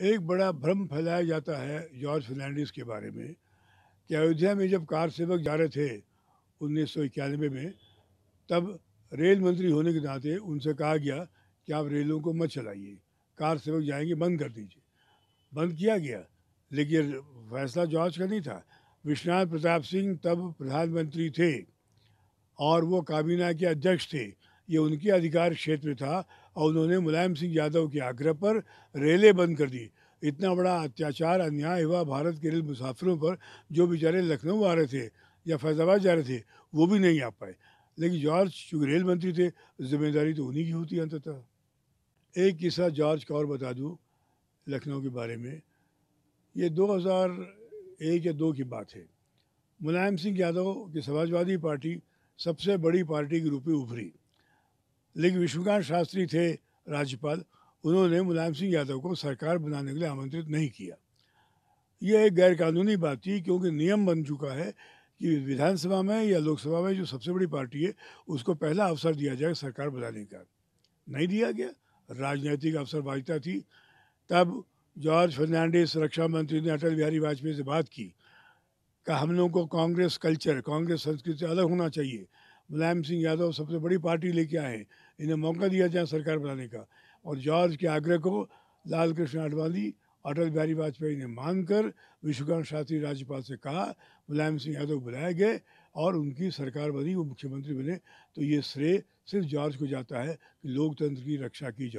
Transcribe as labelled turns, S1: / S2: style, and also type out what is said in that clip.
S1: एक बड़ा भ्रम फैलाया जाता है जॉर्ज फर्नांडिस के बारे में कि अयोध्या में जब कार सेवक जा रहे थे उन्नीस में तब रेल मंत्री होने के नाते उनसे कहा गया कि आप रेलों को मत चलाइए कार सेवक जाएंगे बंद कर दीजिए बंद किया गया लेकिन फैसला जॉर्ज का नहीं था विश्वनाथ प्रताप सिंह तब प्रधानमंत्री थे और वो काबीना के अध्यक्ष थे ये उनके अधिकार क्षेत्र था और उन्होंने मुलायम सिंह यादव के आग्रह पर रेलें बंद कर दी इतना बड़ा अत्याचार अन्याय हुआ भारत के रेल मुसाफिरों पर जो बेचारे लखनऊ आ रहे थे या फैजाबाद जा रहे थे वो भी नहीं आ पाए लेकिन जॉर्ज चूँकि रेल मंत्री थे जिम्मेदारी तो उन्हीं की होती है अंततः एक किस्सा जॉर्ज का और बता दूँ लखनऊ के बारे में ये 2001 या दो की बात है मुलायम सिंह यादव की समाजवादी पार्टी सबसे बड़ी पार्टी के रूप में उभरी लेकिन विश्वकांत शास्त्री थे राज्यपाल उन्होंने मुलायम सिंह यादव को सरकार बनाने के लिए आमंत्रित नहीं किया यह एक गैरकानूनी बात थी क्योंकि नियम बन चुका है कि विधानसभा में या लोकसभा में जो सबसे बड़ी पार्टी है उसको पहला अवसर दिया जाए सरकार बनाने का नहीं दिया गया राजनीतिक अवसरबाजिता थी तब जॉर्ज फर्नांडिस रक्षा मंत्री ने अटल बिहारी वाजपेयी से बात की कहा हम लोगों को कांग्रेस कल्चर कांग्रेस संस्कृति से अलग होना चाहिए मुलायम सिंह यादव सबसे बड़ी पार्टी लेके आए हैं इन्हें मौका दिया जाए सरकार बनाने का और जॉर्ज के आग्रह को लाल कृष्ण आडवाणी अटल बिहारी वाजपेयी ने मानकर विश्वकर्म शास्त्री राज्यपाल से कहा मुलायम सिंह यादव बुलाए गए और उनकी सरकार बनी वो मुख्यमंत्री बने तो ये श्रेय सिर्फ जॉर्ज को जाता है कि लोकतंत्र की रक्षा की जाए